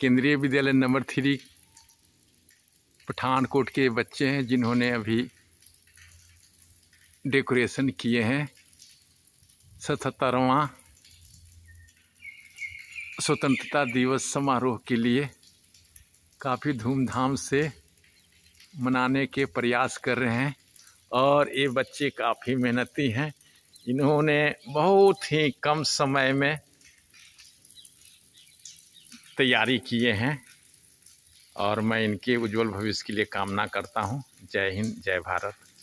केंद्रीय विद्यालय number three Pathankot के बच्चे हैं जिन्होंने अभी डेकोरेशन किए हैं सतहत्तरवा स्वतंत्रता दिवस समारोह के लिए काफ़ी धूमधाम से मनाने के प्रयास कर रहे हैं और ये बच्चे काफ़ी मेहनती हैं इन्होंने बहुत ही कम समय में तैयारी किए हैं और मैं इनके उज्ज्वल भविष्य के लिए कामना करता हूँ जय हिंद जय भारत